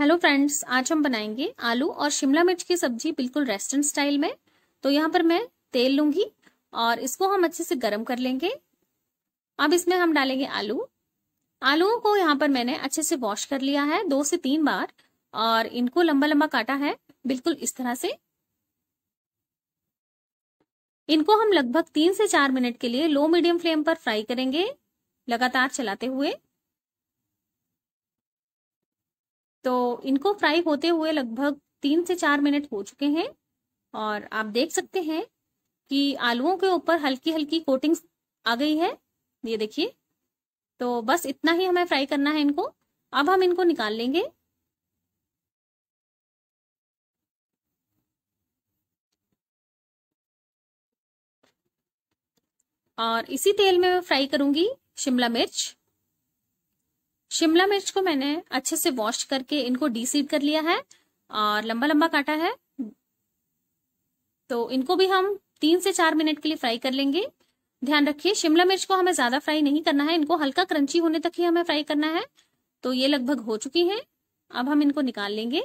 hello friends आज हम बनाएंगे आलू और शिमला मिर्च की सब्जी बिल्कुल रेस्टोरेंट स्टाइल में तो यहाँ पर मैं तेल लूंगी और इसको हम अच्छे से गर्म कर लेंगे अब इसमें हम डालेंगे आलू आलूओं को यहाँ पर मैंने अच्छे से वॉश कर लिया है दो से तीन बार और इनको लंबा लंबा काटा है बिल्कुल इस तरह से इनको हम लगभग तीन से चार मिनट के लिए लो मीडियम फ्लेम पर फ्राई करेंगे लगातार चलाते हुए तो इनको फ्राई होते हुए लगभग तीन से चार मिनट हो चुके हैं और आप देख सकते हैं कि आलुओं के ऊपर हल्की हल्की कोटिंग्स आ गई है ये देखिए तो बस इतना ही हमें फ्राई करना है इनको अब हम इनको निकाल लेंगे और इसी तेल में मैं फ्राई करूंगी शिमला मिर्च शिमला मिर्च को मैंने अच्छे से वॉश करके इनको डीसीड कर लिया है और लंबा लंबा काटा है तो इनको भी हम तीन से चार मिनट के लिए फ्राई कर लेंगे ध्यान रखिए शिमला मिर्च को हमें ज्यादा फ्राई नहीं करना है इनको हल्का क्रंची होने तक ही हमें फ्राई करना है तो ये लगभग हो चुकी है अब हम इनको निकाल लेंगे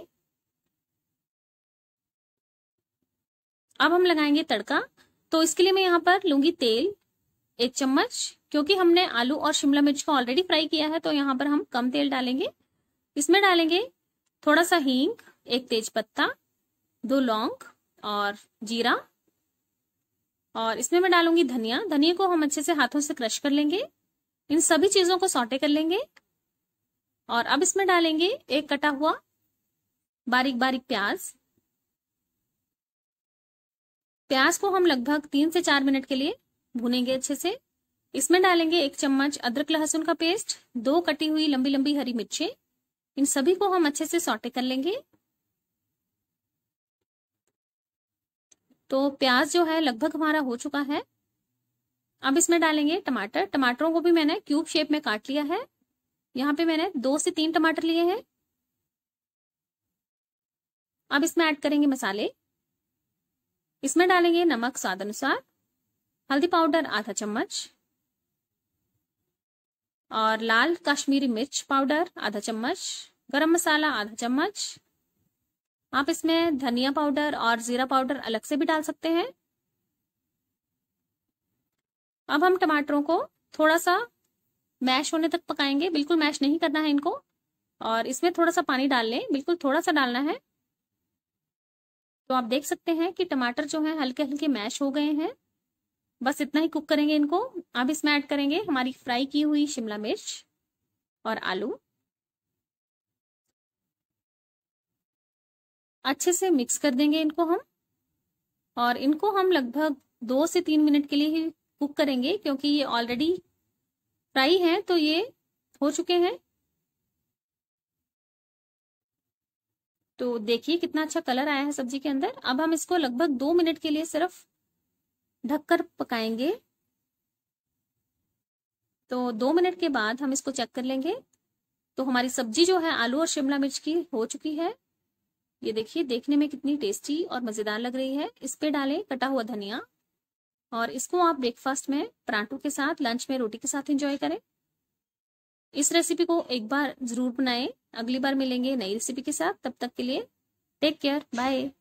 अब हम लगाएंगे तड़का तो इसके लिए मैं यहाँ पर लूंगी तेल एक चम्मच क्योंकि हमने आलू और शिमला मिर्च को ऑलरेडी फ्राई किया है तो यहाँ पर हम कम तेल डालेंगे इसमें डालेंगे थोड़ा सा हींग एक तेज पत्ता दो लौंग और जीरा और इसमें मैं डालूंगी धनिया धनिया को हम अच्छे से हाथों से क्रश कर लेंगे इन सभी चीजों को सौटे कर लेंगे और अब इसमें डालेंगे एक कटा हुआ बारीक बारीक प्याज प्याज को हम लगभग तीन से चार मिनट के लिए भुनेंगे अच्छे से इसमें डालेंगे एक चम्मच अदरक लहसुन का पेस्ट दो कटी हुई लंबी लंबी हरी मिर्ची इन सभी को हम अच्छे से सौटे कर लेंगे तो प्याज जो है लगभग हमारा हो चुका है अब इसमें डालेंगे टमाटर टमाटरों को भी मैंने क्यूब शेप में काट लिया है यहाँ पे मैंने दो से तीन टमाटर लिए हैं अब इसमें ऐड करेंगे मसाले इसमें डालेंगे नमक स्वाद अनुसार हल्दी पाउडर आधा चम्मच और लाल कश्मीरी मिर्च पाउडर आधा चम्मच गरम मसाला आधा चम्मच आप इसमें धनिया पाउडर और जीरा पाउडर अलग से भी डाल सकते हैं अब हम टमाटरों को थोड़ा सा मैश होने तक पकाएंगे बिल्कुल मैश नहीं करना है इनको और इसमें थोड़ा सा पानी डाल लें बिल्कुल थोड़ा सा डालना है तो आप देख सकते हैं कि टमाटर जो है हल्के हल्के मैश हो गए हैं बस इतना ही कुक करेंगे इनको अब इसमें ऐड करेंगे हमारी फ्राई की हुई शिमला मिर्च और आलू अच्छे से मिक्स कर देंगे इनको हम और इनको हम लगभग दो से तीन मिनट के लिए ही कुक करेंगे क्योंकि ये ऑलरेडी फ्राई है तो ये हो चुके हैं तो देखिए कितना अच्छा कलर आया है सब्जी के अंदर अब हम इसको लगभग दो मिनट के लिए सिर्फ ढककर पकाएंगे तो दो मिनट के बाद हम इसको चेक कर लेंगे तो हमारी सब्जी जो है आलू और शिमला मिर्च की हो चुकी है ये देखिए देखने में कितनी टेस्टी और मजेदार लग रही है इस पे डालें कटा हुआ धनिया और इसको आप ब्रेकफास्ट में परांठों के साथ लंच में रोटी के साथ एंजॉय करें इस रेसिपी को एक बार जरूर बनाएं अगली बार मिलेंगे नई रेसिपी के साथ तब तक के लिए टेक केयर बाय